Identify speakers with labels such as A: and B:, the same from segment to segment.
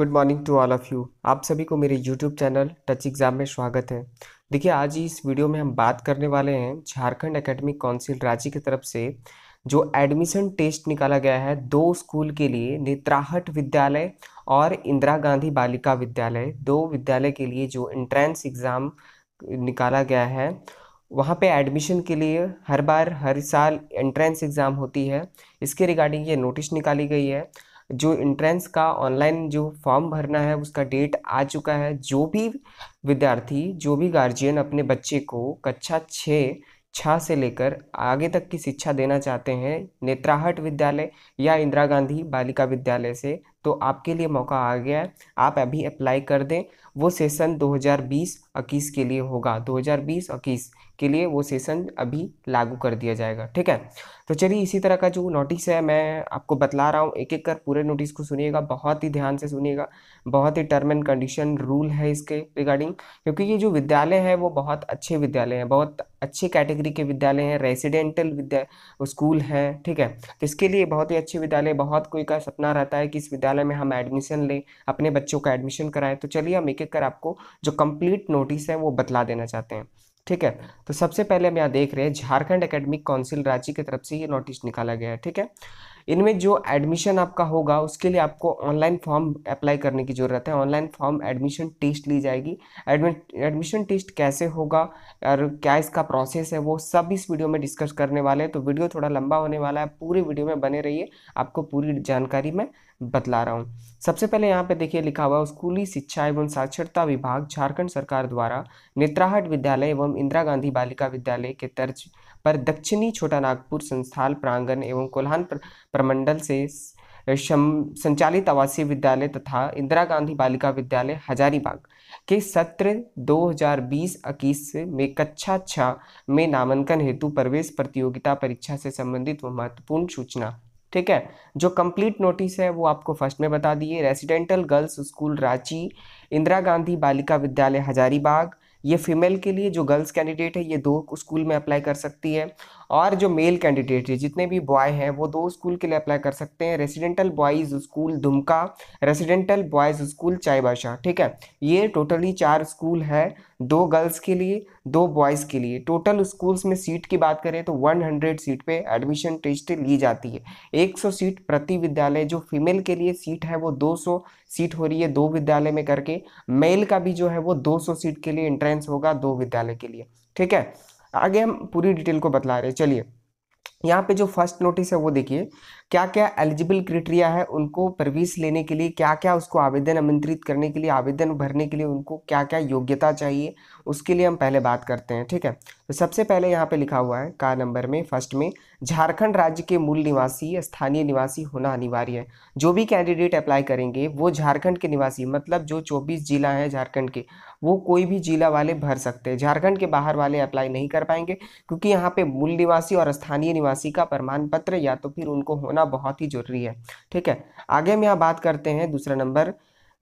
A: good morning to all of you आप सभी को मेरे यूट्यूब चैनल टच एग्ज़ाम में स्वागत है देखिए आज इस वीडियो में हम बात करने वाले हैं झारखंड एकेडमिक काउंसिल रांची की तरफ से जो एडमिशन टेस्ट निकाला गया है दो स्कूल के लिए नेत्राहट विद्यालय और इंदिरा गांधी बालिका विद्यालय दो विद्यालय के लिए जो एंट्रेंस एग्ज़ाम निकाला गया है वहाँ पे एडमिशन के लिए हर बार हर साल एंट्रेंस एग्ज़ाम होती है इसके रिगार्डिंग ये नोटिस निकाली गई है जो इंट्रेंस का ऑनलाइन जो फॉर्म भरना है उसका डेट आ चुका है जो भी विद्यार्थी जो भी गार्जियन अपने बच्चे को कक्षा छः छः से लेकर आगे तक की शिक्षा देना चाहते हैं नेत्राहट विद्यालय या इंदिरा गांधी बालिका विद्यालय से तो आपके लिए मौका आ गया है आप अभी अप्लाई कर दें वो सेशन 2020-21 के लिए होगा 2020-21 के लिए वो सेशन अभी लागू कर दिया जाएगा ठीक है तो चलिए इसी तरह का जो नोटिस है मैं आपको बतला रहा हूँ एक एक कर पूरे नोटिस को सुनिएगा बहुत ही ध्यान से सुनिएगा बहुत ही टर्म एंड कंडीशन रूल है इसके रिगार्डिंग क्योंकि ये जो विद्यालय है वो बहुत अच्छे विद्यालय हैं बहुत अच्छे कैटेगरी के विद्यालय हैं रेसिडेंटल विद्या स्कूल है ठीक है तो इसके लिए बहुत ही अच्छे विद्यालय बहुत कोई का सपना रहता है कि इस विद्यालय में हम एडमिशन लें अपने बच्चों का एडमिशन कराएं तो चलिए हम एक एक एक कर आपको जो कंप्लीट नोटिस है वो बतला देना चाहते हैं ठीक है तो सबसे पहले हम यहाँ देख रहे हैं झारखंड एकेडमिक काउंसिल रांची की तरफ से ये नोटिस निकाला गया है ठीक है इनमें जो एडमिशन आपका होगा उसके लिए आपको ऑनलाइन फॉर्म अप्लाई करने की ज़रूरत है ऑनलाइन फॉर्म एडमिशन टेस्ट ली जाएगी एडमिशन टेस्ट कैसे होगा और क्या इसका प्रोसेस है वो सब इस वीडियो में डिस्कस करने वाले हैं तो वीडियो थोड़ा लंबा होने वाला है पूरी वीडियो में बने रहिए आपको पूरी जानकारी मैं बतला रहा हूँ सबसे पहले यहाँ पे देखिए लिखा हुआ है स्कूली शिक्षा एवं साक्षरता विभाग झारखंड सरकार द्वारा नेत्राहट विद्यालय एवं इंदिरा गांधी बालिका विद्यालय के तर्ज पर दक्षिणी छोटा नागपुर संस्थान प्रांगण एवं कोल्हान प्रमंडल से संचालित आवासीय विद्यालय तथा इंदिरा गांधी बालिका विद्यालय हजारीबाग के सत्र 2020-21 में कक्षा छः में नामांकन हेतु प्रवेश प्रतियोगिता परीक्षा से संबंधित वो महत्वपूर्ण सूचना ठीक है जो कंप्लीट नोटिस है वो आपको फर्स्ट में बता दिए residential girls school Ranchi Indira Gandhi Balika Vidyalaya Hazaribagh ये फीमेल के लिए जो गर्ल्स कैंडिडेट है ये दो स्कूल में अप्लाई कर सकती है और जो मेल कैंडिडेट है जितने भी बॉय हैं वो दो स्कूल के लिए अप्लाई कर सकते हैं residential boys school Dumka residential boys school Chaibasa ठीक है ये टोटली चार स्कूल है दो गर्ल्स के लिए दो बॉयज़ के लिए टोटल स्कूल्स में सीट की बात करें तो 100 सीट पे एडमिशन टेस्ट ली जाती है 100 सीट प्रति विद्यालय जो फीमेल के लिए सीट है वो 200 सीट हो रही है दो विद्यालय में करके मेल का भी जो है वो 200 सीट के लिए एंट्रेंस होगा दो विद्यालय के लिए ठीक है आगे हम पूरी डिटेल को बतला रहे हैं चलिए यहाँ पे जो फर्स्ट नोटिस है वो देखिए क्या क्या एलिजिबल क्रिटेरिया है उनको प्रवेश लेने के लिए क्या क्या उसको आवेदन आमंत्रित करने के लिए आवेदन भरने के लिए उनको क्या क्या योग्यता चाहिए उसके लिए हम पहले बात करते हैं ठीक है तो सबसे पहले यहाँ पे लिखा हुआ है का नंबर में फर्स्ट में झारखंड राज्य के मूल निवासी स्थानीय निवासी होना अनिवार्य है जो भी कैंडिडेट अप्लाई करेंगे वो झारखंड के निवासी मतलब जो चौबीस जिला है झारखंड के वो कोई भी जिला वाले भर सकते हैं झारखंड के बाहर वाले अप्लाई नहीं कर पाएंगे क्योंकि यहाँ पे मूल निवासी और स्थानीय निवासी का प्रमाण पत्र या तो फिर उनको होना होना बहुत ही जरूरी है ठीक है आगे हम यहाँ बात करते हैं दूसरा नंबर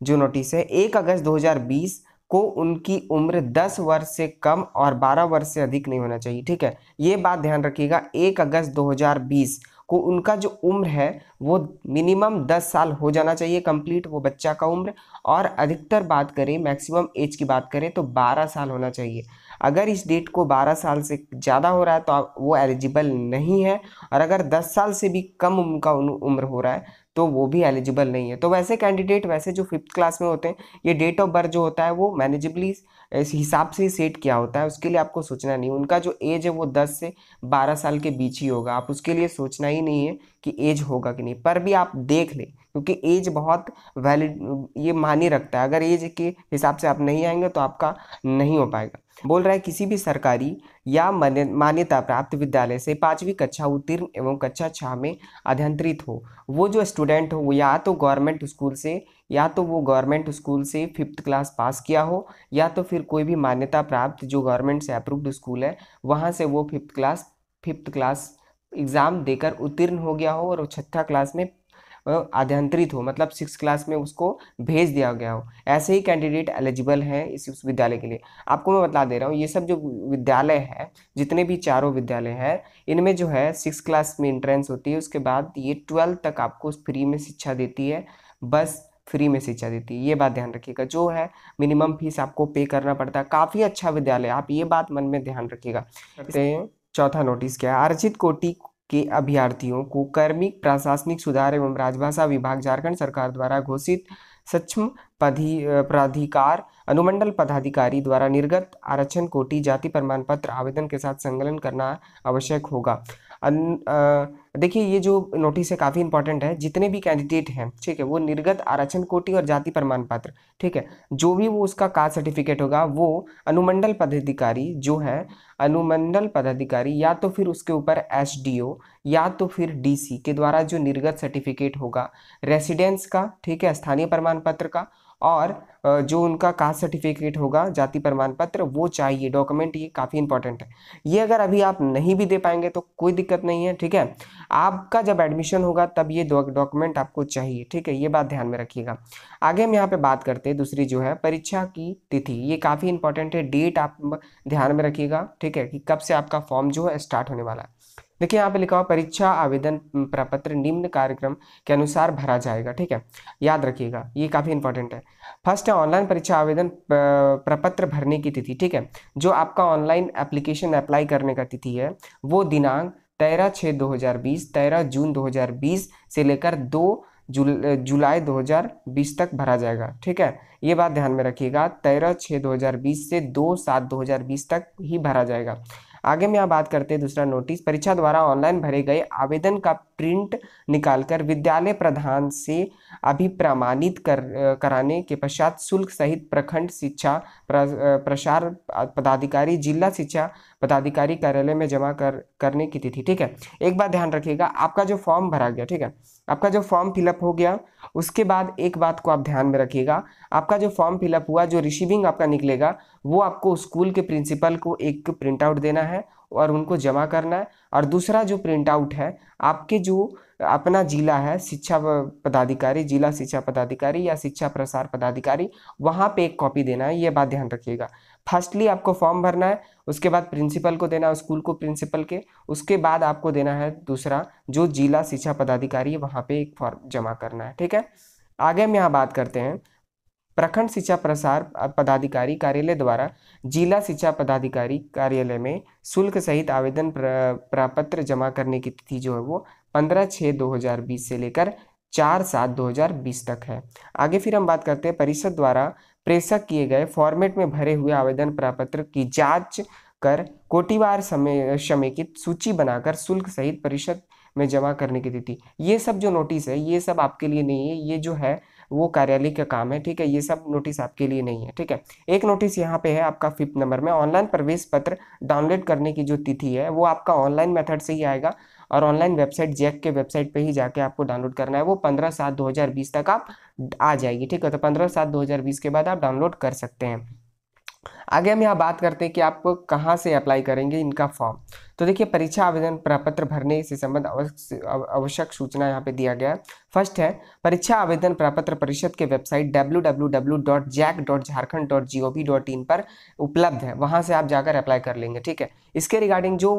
A: जो नोटिस है एक अगस्त 2020 को उनकी उम्र 10 वर्ष से कम और 12 वर्ष से अधिक नहीं होना चाहिए ठीक है ये बात ध्यान रखिएगा एक अगस्त 2020 को उनका जो उम्र है वो मिनिमम 10 साल हो जाना चाहिए कंप्लीट वो बच्चा का उम्र और अधिकतर बात करें मैक्सिमम एज की बात करें तो 12 साल होना चाहिए अगर इस डेट को 12 साल से ज़्यादा हो रहा है तो वो एलिजिबल नहीं है और अगर 10 साल से भी कम उनका उम्र हो रहा है तो वो भी एलिजिबल नहीं है तो वैसे कैंडिडेट वैसे जो फिफ्थ क्लास में होते हैं ये डेट ऑफ बर्थ जो होता है वो मैनेजेबली इस हिसाब से सेट किया होता है उसके लिए आपको सोचना नहीं उनका जो एज है वो दस से बारह साल के बीच ही होगा आप उसके लिए सोचना ही नहीं है कि एज होगा कि नहीं पर भी आप देख लें क्योंकि एज बहुत वैलिड ये मानी रखता है अगर एज के हिसाब से आप नहीं आएंगे तो आपका नहीं हो पाएगा बोल रहा है किसी भी सरकारी या मान्यता प्राप्त विद्यालय से पाँचवीं कक्षा उत्तीर्ण एवं कक्षा छः में अध्यंतरित हो वो जो स्टूडेंट हो वो या तो गवर्नमेंट स्कूल से या तो वो गवर्नमेंट स्कूल से फिफ्थ क्लास पास किया हो या तो फिर कोई भी मान्यता प्राप्त जो गवर्नमेंट से अप्रूव्ड स्कूल है वहाँ से वो fifth class fifth class exam देकर उत्तीर्ण हो गया हो और छठा क्लास में मतलब आध्यंतरित हो मतलब सिक्स क्लास में उसको भेज दिया गया हो ऐसे ही कैंडिडेट एलिजिबल हैं इस उस विद्यालय के लिए आपको मैं बता दे रहा हूँ ये सब जो विद्यालय है जितने भी चारों विद्यालय हैं इनमें जो है सिक्स क्लास में इंट्रेंस होती है उसके बाद ये ट्वेल्थ तक आपको फ्री में शिक्षा देती है बस फ्री में शिक्षा देती है ये बात ध्यान रखिएगा जो है मिनिमम फीस आपको पे करना पड़ता है काफ़ी अच्छा विद्यालय आप ये बात मन में ध्यान रखिएगा चौथा नोटिस क्या है अर्जित कोटी के अभ्यर्थियों को कर्मिक प्रशासनिक सुधार एवं राजभाषा विभाग झारखंड सरकार द्वारा घोषित सक्षम प्राधिकार अनुमंडल पदाधिकारी द्वारा निर्गत आरक्षण कोटि जाति प्रमाण पत्र आवेदन के साथ संकलन करना आवश्यक होगा अन, आ, देखिए ये जो नोटिस है काफ़ी इंपॉर्टेंट है जितने भी कैंडिडेट हैं ठीक है वो निर्गत आरक्षण कोटि और जाति प्रमाण पत्र ठीक है जो भी वो उसका कास्ट सर्टिफिकेट होगा वो अनुमंडल पदाधिकारी जो है अनुमंडल पदाधिकारी या तो फिर उसके ऊपर एस या तो फिर डीसी के द्वारा जो निर्गत सर्टिफिकेट होगा रेसिडेंस का ठीक है स्थानीय प्रमाण पत्र का और जो उनका कास्ट सर्टिफिकेट होगा जाति प्रमाण पत्र वो चाहिए डॉक्यूमेंट ये काफ़ी इंपॉर्टेंट है ये अगर अभी आप नहीं भी दे पाएंगे तो कोई दिक्कत नहीं है ठीक है आपका जब एडमिशन होगा तब ये डॉक्यूमेंट आपको चाहिए ठीक है ये बात ध्यान में रखिएगा आगे हम यहाँ पर बात करते हैं दूसरी जो है परीक्षा की तिथि ये काफ़ी इंपॉर्टेंट है डेट आप ध्यान में रखिएगा ठीक है कि कब से आपका फॉर्म जो है स्टार्ट होने वाला है देखिए यहाँ पे लिखा हुआ परीक्षा आवेदन प्रपत्र निम्न कार्यक्रम के अनुसार भरा जाएगा ठीक है याद रखिएगा ये काफ़ी इंपॉर्टेंट है फर्स्ट है ऑनलाइन परीक्षा आवेदन प्रपत्र भरने की तिथि ठीक है जो आपका ऑनलाइन एप्लीकेशन अप्लाई करने का तिथि है वो दिनांक तेरह छः दो हज़ार बीस तेरह जून दो हज़ार बीस से लेकर दो जुल जुलाई 2020 तक भरा जाएगा ठीक है ये बात ध्यान में रखिएगा तेरह छः 2020 से दो सात 2020 तक ही भरा जाएगा आगे में यहाँ बात करते हैं दूसरा नोटिस परीक्षा द्वारा ऑनलाइन भरे गए आवेदन का प्रिंट निकालकर विद्यालय प्रधान से अभिप्रमाणित कर कराने के पश्चात शुल्क सहित प्रखंड शिक्षा प्र, प्रसार पदाधिकारी जिला शिक्षा पदाधिकारी कार्यालय में जमा कर करने की तिथि ठीक है एक बात ध्यान रखिएगा आपका जो फॉर्म भरा गया ठीक है आपका जो फॉर्म फिलअप हो गया उसके बाद एक बात को आप ध्यान में रखिएगा आपका जो फॉर्म फिलअप हुआ जो रिसीविंग आपका निकलेगा वो आपको स्कूल के प्रिंसिपल को एक प्रिंट आउट देना है और उनको जमा करना है और दूसरा जो प्रिंट आउट है आपके जो अपना जिला है शिक्षा पदाधिकारी जिला शिक्षा पदाधिकारी या शिक्षा प्रसार पदाधिकारी वहाँ पे एक कॉपी देना है ये बात ध्यान रखिएगा फर्स्टली आपको फॉर्म भरना है उसके बाद प्रिंसिपल को देना है स्कूल को प्रिंसिपल के उसके बाद आपको देना है दूसरा जो जिला शिक्षा पदाधिकारी है वहाँ पे एक फॉर्म जमा करना है ठीक है आगे हम यहाँ बात करते हैं प्रखंड शिक्षा प्रसार पदाधिकारी कार्यालय द्वारा जिला शिक्षा पदाधिकारी कार्यालय में शुल्क सहित आवेदन प्रपत्र जमा करने की तिथि जो है वो पंद्रह छः दो हज़ार बीस से लेकर चार सात दो हज़ार बीस तक है आगे फिर हम बात करते हैं परिषद द्वारा प्रेषक किए गए फॉर्मेट में भरे हुए आवेदन प्रपत्र की जांच कर कोटिवार समय समेकित सूची बनाकर शुल्क सहित परिषद में जमा करने की तिथि ये सब जो नोटिस है ये सब आपके लिए नहीं है ये जो है वो कार्यालय का काम है ठीक है ये सब नोटिस आपके लिए नहीं है ठीक है एक नोटिस यहाँ पे है आपका फिफ्थ नंबर में ऑनलाइन प्रवेश पत्र डाउनलोड करने की जो तिथि है वो आपका ऑनलाइन मेथड से ही आएगा और ऑनलाइन वेबसाइट जैक के वेबसाइट पे ही जाके आपको डाउनलोड करना है वो पंद्रह सात दो हज़ार बीस तक आप आ जाएगी ठीक है तो पंद्रह सात दो हज़ार बीस के बाद आप डाउनलोड कर सकते हैं आगे हम यहाँ बात करते हैं कि आप कहाँ से अप्लाई करेंगे इनका फॉर्म तो देखिए परीक्षा आवेदन प्रपत्र भरने से संबंध आवश्यक सूचना यहाँ पे दिया गया है फर्स्ट है परीक्षा आवेदन प्रपत्र परिषद के वेबसाइट www.jack.jharkhand.gov.in पर उपलब्ध है वहाँ से आप जाकर अप्लाई कर लेंगे ठीक है इसके रिगार्डिंग जो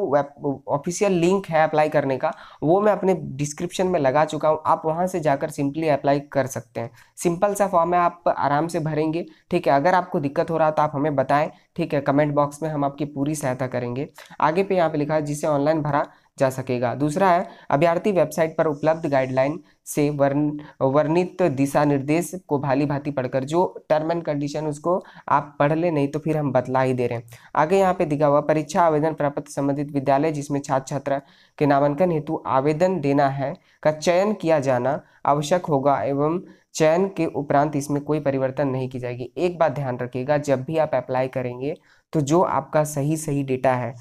A: ऑफिशियल लिंक है अप्लाई करने का वो मैं अपने डिस्क्रिप्शन में लगा चुका हूँ आप वहाँ से जाकर सिंपली अप्लाई कर सकते हैं सिंपल सा फॉर्म है आप आराम से भरेंगे ठीक है अगर आपको दिक्कत हो रहा तो आप हमें बताएं बताएं ठीक है कमेंट बॉक्स में हम आपकी पूरी सहायता करेंगे आगे पे यहाँ पे लिखा है जिसे ऑनलाइन भरा जा सकेगा दूसरा है अभ्यर्थी वेबसाइट पर उपलब्ध गाइडलाइन से वर्ण वर्णित दिशा निर्देश को भाली भांति पढ़कर जो टर्म एंड कंडीशन उसको आप पढ़ ले नहीं तो फिर हम बतला ही दे रहे हैं आगे यहाँ पे दिखा हुआ परीक्षा आवेदन प्राप्त संबंधित विद्यालय जिसमें छात्र छात्रा के नामांकन हेतु आवेदन देना है का चयन किया जाना आवश्यक होगा एवं चयन के उपरांत इसमें कोई परिवर्तन नहीं की जाएगी एक बात ध्यान रखिएगा जब भी आप अप्लाई करेंगे तो जो आपका सही सही डेटा है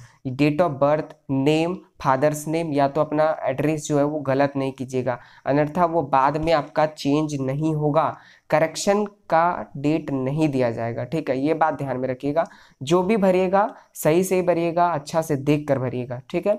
A: date of birth name father's name या तो अपना एड्रेस जो है वो गलत नहीं कीजिएगा अन्यथा वो बाद में आपका चेंज नहीं होगा करेक्शन का डेट नहीं दिया जाएगा ठीक है ये बात ध्यान में रखिएगा जो भी भरिएगा सही से भरिएगा अच्छा से देख कर भरिएगा ठीक है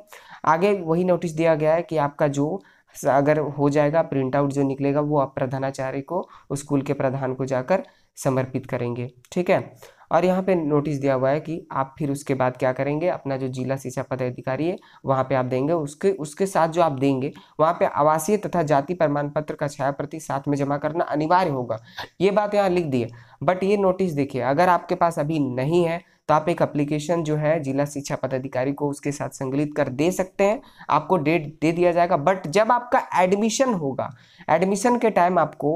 A: आगे वही नोटिस दिया गया है कि आपका जो अगर हो जाएगा प्रिंट आउट जो निकलेगा वो आप प्रधानाचार्य को स्कूल के प्रधान को जाकर समर्पित करेंगे ठीक है और यहाँ पे नोटिस दिया हुआ है कि आप फिर उसके बाद क्या करेंगे अपना जो जिला शिक्षा पदाधिकारी है वहाँ पे आप देंगे उसके उसके साथ जो आप देंगे वहाँ पे आवासीय तथा जाति प्रमाण पत्र का छाया प्रति साथ में जमा करना अनिवार्य होगा ये बात यहाँ लिख दी है बट ये नोटिस देखिए अगर आपके पास अभी नहीं है तो आप एक अप्लीकेशन जो है जिला शिक्षा पदाधिकारी को उसके साथ संकलित कर दे सकते हैं आपको डेट दे दिया जाएगा बट जब आपका एडमिशन होगा एडमिशन के टाइम आपको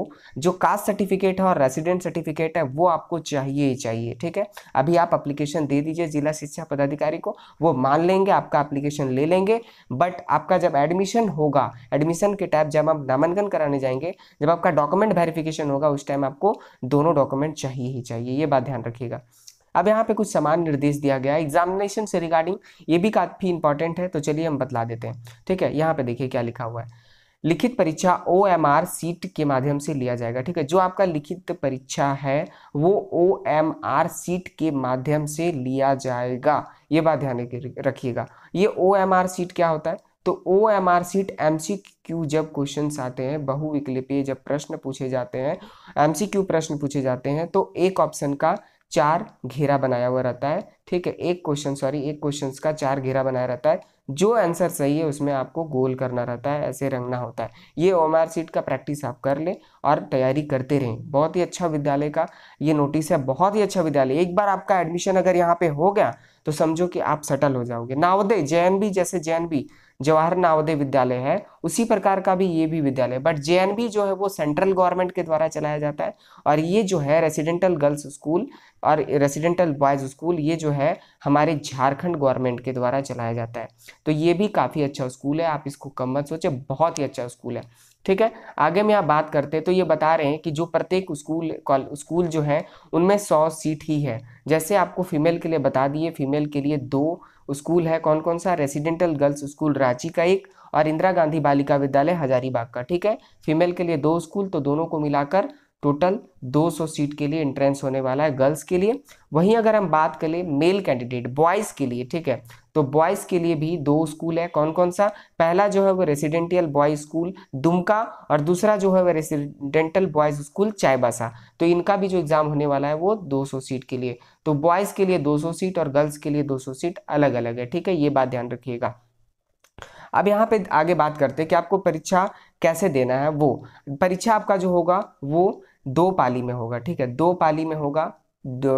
A: जो कास्ट सर्टिफिकेट है और रेसिडेंट सर्टिफिकेट है वो आपको चाहिए ही चाहिए ठीक है अभी आप अप्लीकेशन दे दीजिए जिला शिक्षा पदाधिकारी को वो मान लेंगे आपका अप्लीकेशन ले लेंगे बट आपका जब एडमिशन होगा एडमिशन के टाइम जब आप नामांकन कराने जाएंगे जब आपका डॉक्यूमेंट वेरिफिकेशन होगा उस टाइम आपको दोनों डॉक्यूमेंट चाहिए ही चाहिए ये बात ध्यान रखिएगा अब यहाँ पे कुछ समान निर्देश दिया गया है एग्जामिनेशन से रिगार्डिंग ये भी काफ़ी इंपॉर्टेंट है तो चलिए हम बतला देते हैं ठीक है यहाँ पे देखिए क्या लिखा हुआ है लिखित परीक्षा ओ एम आर सीट के माध्यम से लिया जाएगा ठीक है जो आपका लिखित परीक्षा है वो ओ एम आर सीट के माध्यम से लिया जाएगा ये बात ध्यान रखिएगा ये ओ एम आर सीट क्या होता है तो O M R sheet M C Q जब क्वेश्चन आते हैं बहुविकल्पीय जब प्रश्न पूछे जाते हैं एम सी क्यू प्रश्न पूछे जाते हैं तो एक ऑप्शन का चार घेरा बनाया हुआ रहता है ठीक है एक क्वेश्चन सॉरी एक क्वेश्चन का चार घेरा बनाया रहता है जो आंसर सही है उसमें आपको गोल करना रहता है ऐसे रंगना होता है ये ओम सीट का प्रैक्टिस आप कर लें और तैयारी करते रहें बहुत ही अच्छा विद्यालय का ये नोटिस है बहुत ही अच्छा विद्यालय एक बार आपका एडमिशन अगर यहाँ पे हो गया तो समझो कि आप सटल हो जाओगे नावोदय जे जैसे जे जवाहर नवोदय विद्यालय है उसी प्रकार का भी ये भी विद्यालय बट जे जो है वो सेंट्रल गवर्नमेंट के द्वारा चलाया जाता है और ये जो है रेसिडेंटल गर्ल्स स्कूल और रेसिडेंटल बॉयज़ स्कूल ये जो है हमारे झारखंड गवर्नमेंट के द्वारा चलाया जाता है तो ये भी काफ़ी अच्छा स्कूल है आप इसको कम मत सोचे बहुत ही अच्छा स्कूल है ठीक है आगे में आप बात करते हैं तो ये बता रहे हैं कि जो प्रत्येक स्कूल स्कूल जो है उनमें सौ सीट ही है जैसे आपको फीमेल के लिए बता दिए फीमेल के लिए दो स्कूल है कौन कौन सा रेसिडेंटल गर्ल्स स्कूल रांची का एक और इंदिरा गांधी बालिका विद्यालय हजारीबाग का ठीक है फीमेल के लिए दो स्कूल तो दोनों को मिलाकर टोटल 200 सीट के लिए एंट्रेंस होने वाला है गर्ल्स के लिए वहीं अगर हम बात करें मेल कैंडिडेट बॉयज़ के लिए ठीक है तो बॉयज़ के लिए भी दो स्कूल है कौन कौन सा पहला जो है वो रेसिडेंटियल बॉयज़ स्कूल दुमका और दूसरा जो है वो रेसिडेंटल बॉयज़ स्कूल चायबासा तो इनका भी जो एग्ज़ाम होने वाला है वो दो सीट के लिए तो बॉयज़ के लिए दो सीट और गर्ल्स के लिए दो सीट अलग अलग है ठीक है ये बात ध्यान रखिएगा अब यहाँ पे आगे बात करते हैं कि आपको परीक्षा कैसे देना है वो परीक्षा आपका जो होगा वो दो पाली में होगा ठीक है दो पाली में होगा दो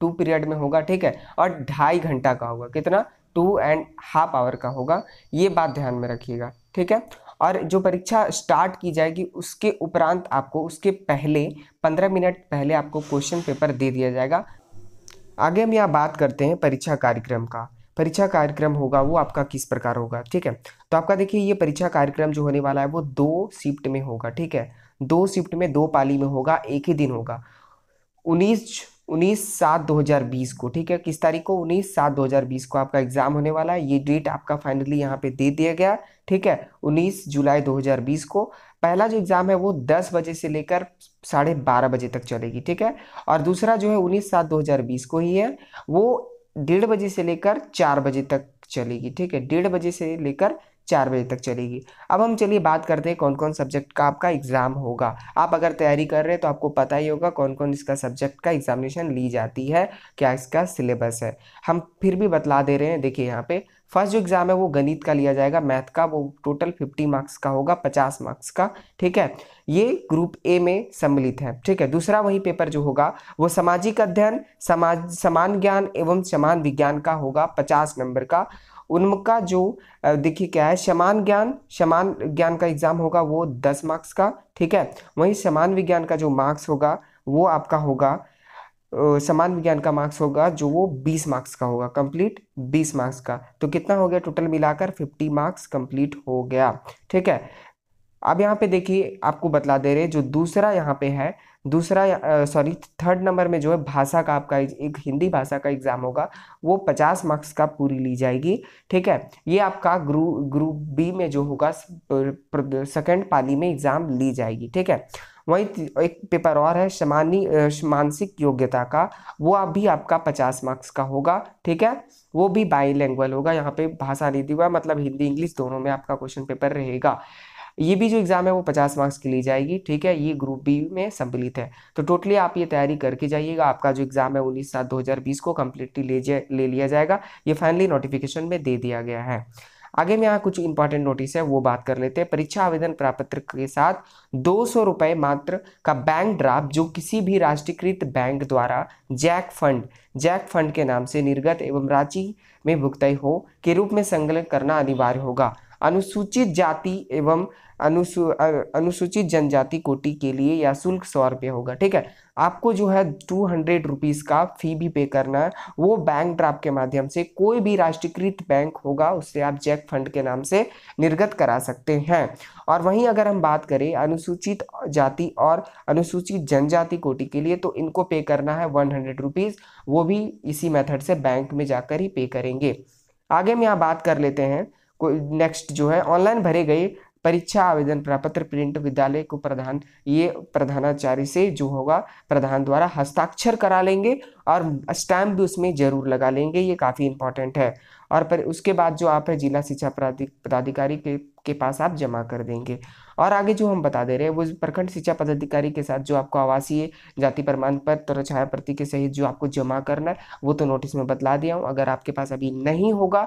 A: टू पीरियड में होगा ठीक है और ढाई घंटा का होगा कितना टू एंड हाफ आवर का होगा ये बात ध्यान में रखिएगा ठीक है और जो परीक्षा स्टार्ट की जाएगी उसके उपरांत आपको उसके पहले पंद्रह मिनट पहले आपको क्वेश्चन पेपर दे दिया जाएगा आगे हम यहाँ बात करते हैं परीक्षा कार्यक्रम का परीक्षा कार्यक्रम होगा वो आपका किस प्रकार होगा ठीक है तो आपका देखिए ये परीक्षा कार्यक्रम जो होने वाला है वो दो शिफ्ट में होगा ठीक है दो शिफ्ट में दो पाली में होगा एक ही दिन होगा उन्नीस उन्नीस सात दो हज़ार बीस को ठीक है किस तारीख को उन्नीस सात दो हज़ार बीस को आपका एग्जाम होने वाला है ये डेट आपका फाइनली यहाँ पे दे दिया गया ठीक है उन्नीस जुलाई दो हज़ार बीस को पहला जो एग्ज़ाम है वो दस बजे से लेकर साढ़े बारह बजे तक चलेगी ठीक है और दूसरा जो है उन्नीस सात दो हज़ार बीस को ही है वो डेढ़ बजे से लेकर चार बजे तक चलेगी ठीक है डेढ़ बजे से लेकर चार बजे तक चलेगी अब हम चलिए बात करते हैं कौन कौन सब्जेक्ट का आपका एग्ज़ाम होगा आप अगर तैयारी कर रहे हैं तो आपको पता ही होगा कौन कौन इसका सब्जेक्ट का एग्जामिनेशन ली जाती है क्या इसका सिलेबस है हम फिर भी बतला दे रहे हैं देखिए यहाँ पे फर्स्ट जो एग्ज़ाम है वो गणित का लिया जाएगा मैथ का वो टोटल फिफ्टी मार्क्स का होगा पचास मार्क्स का ठीक है ये ग्रुप ए में सम्मिलित है ठीक है दूसरा वही पेपर जो होगा वो सामाजिक अध्ययन समाज समान ज्ञान एवं समान विज्ञान का होगा पचास नंबर का उनका जो देखिए क्या है समान ज्ञान समान ज्ञान का एग्जाम होगा वो दस मार्क्स का ठीक है वहीं समान विज्ञान का जो मार्क्स होगा वो आपका होगा समान विज्ञान का मार्क्स होगा जो वो 20 मार्क्स का होगा कंप्लीट 20 मार्क्स का तो कितना हो गया टोटल मिलाकर 50 मार्क्स कंप्लीट हो गया ठीक है अब यहाँ पे देखिए आपको बतला दे रहे जो दूसरा यहाँ पे है दूसरा सॉरी थर्ड नंबर में जो है भाषा का आपका एक हिंदी भाषा का एग्ज़ाम होगा वो पचास मार्क्स का पूरी ली जाएगी ठीक है ये आपका ग्रुप ग्रुप बी में जो होगा सेकेंड पाली में एग्ज़ाम ली जाएगी ठीक है वहीं एक पेपर और है समानी मानसिक योग्यता का वो आप भी आपका पचास मार्क्स का होगा ठीक है वो भी बाई होगा यहाँ पे भाषा नीति हुआ मतलब हिंदी इंग्लिश दोनों में आपका क्वेश्चन पेपर रहेगा ये भी जो एग्ज़ाम है वो पचास मार्क्स की ली जाएगी ठीक है ये ग्रुप बी में सम्मिलित है तो टोटली आप ये तैयारी करके जाइएगा आपका जो एग्ज़ाम है उन्नीस सात दो हज़ार बीस को कम्प्लीटली ले, ले लिया जाएगा ये फाइनली नोटिफिकेशन में दे दिया गया है आगे में यहाँ कुछ इंपॉर्टेंट नोटिस है वो बात कर लेते हैं परीक्षा आवेदन प्रापत्र के साथ दो सौ रुपए मात्र का बैंक ड्राफ्ट जो किसी भी राष्ट्रीयकृत बैंक द्वारा जैक फंड जैक फंड के नाम से निर्गत एवं रांची में भुगतान हो के रूप में संकलन करना अनिवार्य होगा अनुसूचित जाति एवं अनुसू अनुसूचित जनजाति कोटि के लिए या शुल्क सौ रुपये होगा ठीक है आपको जो है टू हंड्रेड रुपीज़ का फी भी पे करना है वो बैंक ड्राफ्ट के माध्यम से कोई भी राष्ट्रीयकृत बैंक होगा उससे आप जैक फंड के नाम से निर्गत करा सकते हैं और वहीं अगर हम बात करें अनुसूचित जाति और अनुसूचित जनजाति कोटि के लिए तो इनको पे करना है वन हंड्रेड रुपीज़ वो भी इसी मेथड से बैंक में जाकर ही पे करेंगे आगे हम यहाँ बात कर लेते हैं नेक्स्ट जो है ऑनलाइन भरे गए परीक्षा आवेदन प्रपत्र प्रिंट विद्यालय को प्रधान ये प्रधानाचार्य से जो होगा प्रधान द्वारा हस्ताक्षर करा लेंगे और स्टैम्प भी उसमें ज़रूर लगा लेंगे ये काफ़ी इंपॉर्टेंट है और पर उसके बाद जो आप है जिला शिक्षा पदाधिकारी के के पास आप जमा कर देंगे और आगे जो हम बता दे रहे हैं वो प्रखंड शिक्षा पदाधिकारी के साथ जो आपको आवासीय जाति प्रमाण पत्र और छाया प्रति के सहित जो आपको जमा करना है वो तो नोटिस में बतला दिया हूँ अगर आपके पास अभी नहीं होगा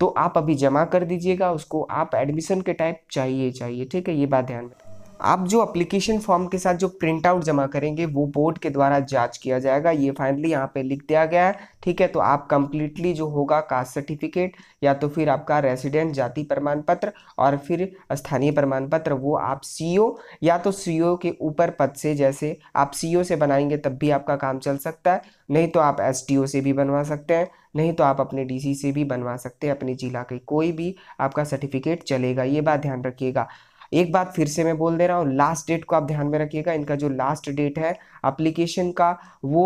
A: तो आप अभी जमा कर दीजिएगा उसको आप एडमिशन के टाइम चाहिए चाहिए ठीक है ये बात ध्यान में आप जो अप्लीकेशन फॉर्म के साथ जो प्रिंट आउट जमा करेंगे वो बोर्ड के द्वारा जांच किया जाएगा ये फाइनली यहाँ पे लिख दिया गया है ठीक है तो आप कंप्लीटली जो होगा कास्ट सर्टिफिकेट या तो फिर आपका रेसिडेंट जाति प्रमाण पत्र और फिर स्थानीय प्रमाण पत्र वो आप सीईओ या तो सीईओ के ऊपर पद से जैसे आप सीईओ से बनाएंगे तब भी आपका काम चल सकता है नहीं तो आप एस से भी बनवा सकते हैं नहीं तो आप अपने डीसी से भी बनवा सकते हैं अपने जिला के कोई भी आपका सर्टिफिकेट चलेगा ये बात ध्यान रखिएगा एक बात फिर से मैं बोल दे रहा हूँ लास्ट डेट को आप ध्यान में रखिएगा इनका जो लास्ट डेट है अप्लीकेशन का वो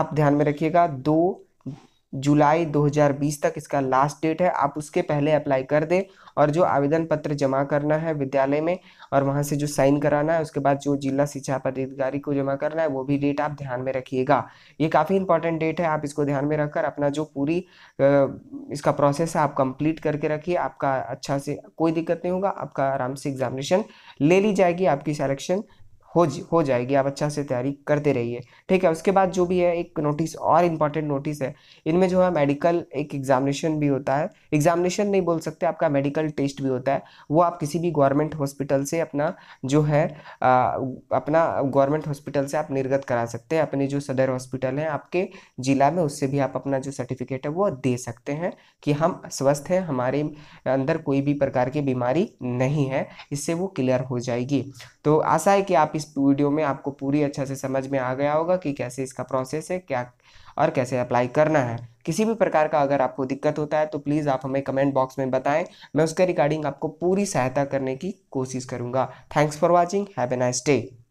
A: आप ध्यान में रखिएगा दो जुलाई 2020 तक इसका लास्ट डेट है आप उसके पहले अप्लाई कर दें और जो आवेदन पत्र जमा करना है विद्यालय में और वहाँ से जो साइन कराना है उसके बाद जो जिला शिक्षा पदाधिकारी को जमा करना है वो भी डेट आप ध्यान में रखिएगा ये काफ़ी इंपॉर्टेंट डेट है आप इसको ध्यान में रखकर अपना जो पूरी इसका प्रोसेस है आप कंप्लीट करके रखिए आपका अच्छा से कोई दिक्कत नहीं होगा आपका आराम से एग्जामिनेशन ले ली जाएगी आपकी सेलेक्शन हो हो जाएगी आप अच्छा से तैयारी करते रहिए ठीक है उसके बाद जो भी है एक नोटिस और इम्पॉर्टेंट नोटिस है इनमें जो है मेडिकल एक एग्जामिनेशन भी होता है एग्जामिनेशन नहीं बोल सकते आपका मेडिकल टेस्ट भी होता है वो आप किसी भी गवर्नमेंट हॉस्पिटल से अपना जो है आ, अपना गवर्नमेंट हॉस्पिटल से आप निर्गत करा सकते हैं अपने जो सदर हॉस्पिटल हैं आपके ज़िला में उससे भी आप अपना जो सर्टिफिकेट है वो दे सकते हैं कि हम स्वस्थ हैं हमारे अंदर कोई भी प्रकार की बीमारी नहीं है इससे वो क्लियर हो जाएगी तो आशा है कि आप इस इस वीडियो में आपको पूरी अच्छे से समझ में आ गया होगा कि कैसे इसका प्रोसेस है क्या और कैसे अप्लाई करना है किसी भी प्रकार का अगर आपको दिक्कत होता है तो प्लीज़ आप हमें कमेंट बॉक्स में बताएं मैं उसके रिगार्डिंग आपको पूरी सहायता करने की कोशिश करूँगा thanks for watching have a nice day